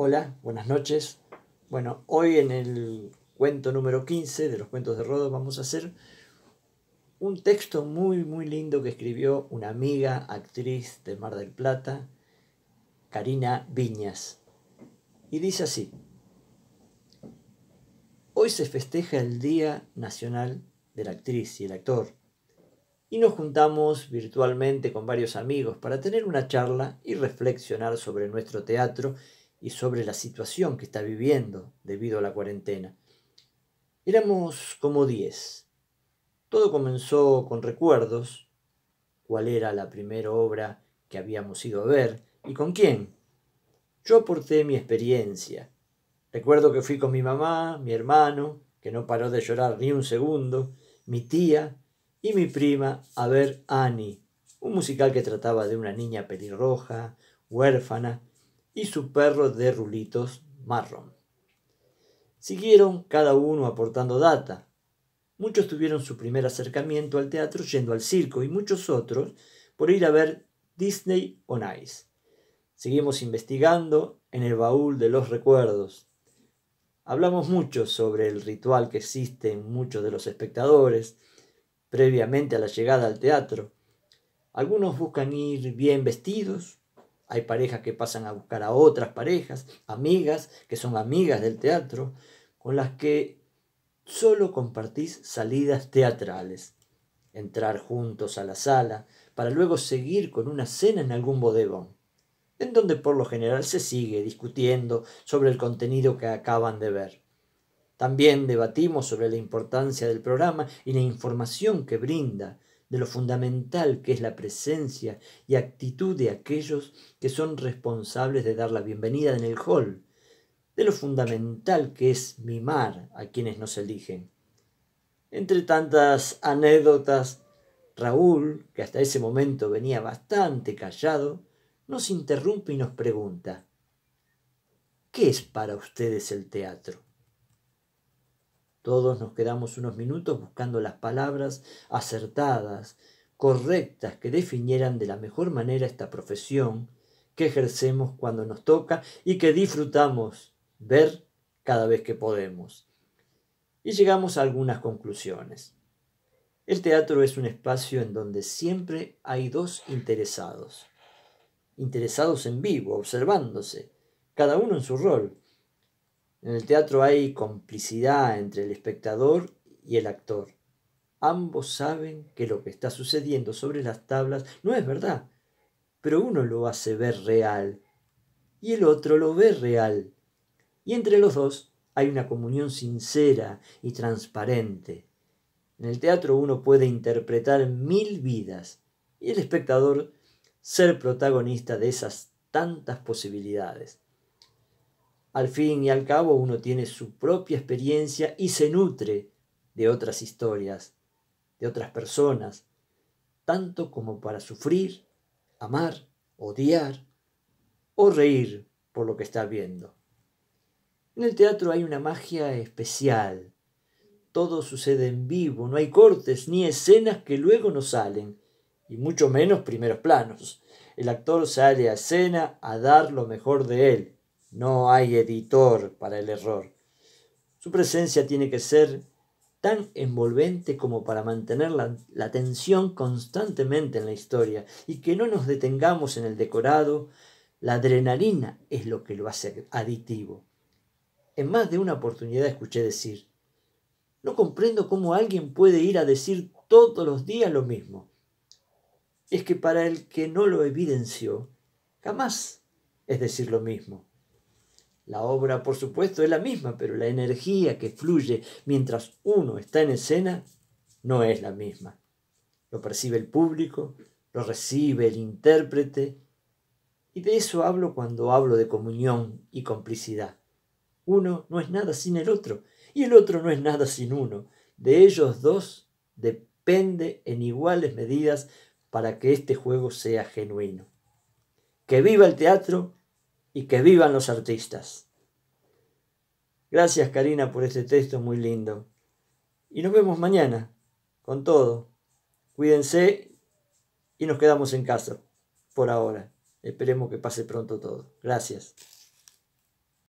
Hola, buenas noches. Bueno, hoy en el cuento número 15 de los cuentos de Rodo vamos a hacer un texto muy, muy lindo que escribió una amiga actriz de Mar del Plata, Karina Viñas. Y dice así, hoy se festeja el Día Nacional de la Actriz y el Actor. Y nos juntamos virtualmente con varios amigos para tener una charla y reflexionar sobre nuestro teatro y sobre la situación que está viviendo debido a la cuarentena. Éramos como diez. Todo comenzó con recuerdos, cuál era la primera obra que habíamos ido a ver y con quién. Yo aporté mi experiencia. Recuerdo que fui con mi mamá, mi hermano, que no paró de llorar ni un segundo, mi tía y mi prima a ver Annie, un musical que trataba de una niña pelirroja, huérfana, y su perro de rulitos marrón. Siguieron cada uno aportando data. Muchos tuvieron su primer acercamiento al teatro yendo al circo y muchos otros por ir a ver Disney on Ice. Seguimos investigando en el baúl de los recuerdos. Hablamos mucho sobre el ritual que existe en muchos de los espectadores previamente a la llegada al teatro. Algunos buscan ir bien vestidos, hay parejas que pasan a buscar a otras parejas, amigas, que son amigas del teatro, con las que solo compartís salidas teatrales. Entrar juntos a la sala para luego seguir con una cena en algún bodegón, en donde por lo general se sigue discutiendo sobre el contenido que acaban de ver. También debatimos sobre la importancia del programa y la información que brinda, de lo fundamental que es la presencia y actitud de aquellos que son responsables de dar la bienvenida en el hall, de lo fundamental que es mimar a quienes nos eligen. Entre tantas anécdotas, Raúl, que hasta ese momento venía bastante callado, nos interrumpe y nos pregunta, ¿qué es para ustedes el teatro? Todos nos quedamos unos minutos buscando las palabras acertadas, correctas, que definieran de la mejor manera esta profesión que ejercemos cuando nos toca y que disfrutamos ver cada vez que podemos. Y llegamos a algunas conclusiones. El teatro es un espacio en donde siempre hay dos interesados, interesados en vivo, observándose, cada uno en su rol, en el teatro hay complicidad entre el espectador y el actor. Ambos saben que lo que está sucediendo sobre las tablas no es verdad, pero uno lo hace ver real y el otro lo ve real. Y entre los dos hay una comunión sincera y transparente. En el teatro uno puede interpretar mil vidas y el espectador ser protagonista de esas tantas posibilidades. Al fin y al cabo uno tiene su propia experiencia y se nutre de otras historias, de otras personas, tanto como para sufrir, amar, odiar o reír por lo que está viendo. En el teatro hay una magia especial. Todo sucede en vivo, no hay cortes ni escenas que luego no salen, y mucho menos primeros planos. El actor sale a escena a dar lo mejor de él, no hay editor para el error. Su presencia tiene que ser tan envolvente como para mantener la, la, tensión constantemente en la historia y que no nos detengamos en el decorado, la adrenalina es lo que lo hace aditivo. En más de una oportunidad escuché decir, no comprendo cómo alguien puede ir a decir todos los días lo mismo. Es que para el que no lo evidenció, jamás es decir lo mismo. La obra, por supuesto, es la misma, pero la energía que fluye mientras uno está en escena no es la misma. Lo percibe el público, lo recibe el intérprete, y de eso hablo cuando hablo de comunión y complicidad. Uno no es nada sin el otro, y el otro no es nada sin uno. De ellos dos depende en iguales medidas para que este juego sea genuino. Que viva el teatro y que vivan los artistas. Gracias Karina por este texto muy lindo. Y nos vemos mañana, con todo. Cuídense y nos quedamos en casa, por ahora. Esperemos que pase pronto todo. Gracias.